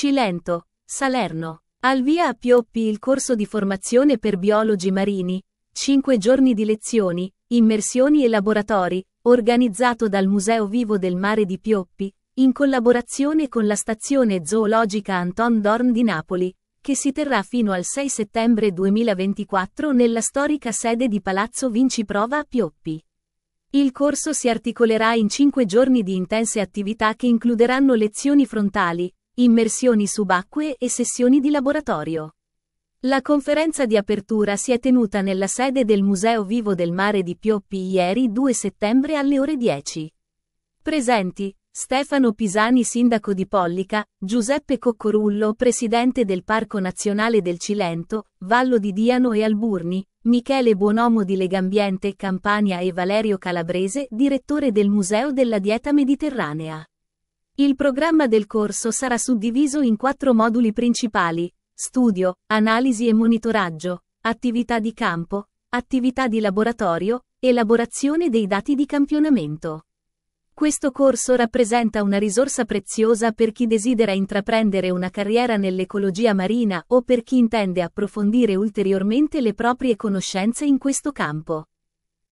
Cilento, Salerno. Al via a Pioppi il corso di formazione per biologi marini, 5 giorni di lezioni, immersioni e laboratori, organizzato dal Museo Vivo del Mare di Pioppi, in collaborazione con la stazione zoologica Anton Dorn di Napoli, che si terrà fino al 6 settembre 2024 nella storica sede di Palazzo Vinci Prova a Pioppi. Il corso si articolerà in 5 giorni di intense attività che includeranno lezioni frontali, immersioni subacquee e sessioni di laboratorio. La conferenza di apertura si è tenuta nella sede del Museo Vivo del Mare di Pioppi ieri 2 settembre alle ore 10. Presenti Stefano Pisani sindaco di Pollica, Giuseppe Coccorullo presidente del Parco Nazionale del Cilento, Vallo di Diano e Alburni, Michele Buonomo di Legambiente Campania e Valerio Calabrese direttore del Museo della Dieta Mediterranea. Il programma del corso sarà suddiviso in quattro moduli principali, studio, analisi e monitoraggio, attività di campo, attività di laboratorio, elaborazione dei dati di campionamento. Questo corso rappresenta una risorsa preziosa per chi desidera intraprendere una carriera nell'ecologia marina o per chi intende approfondire ulteriormente le proprie conoscenze in questo campo.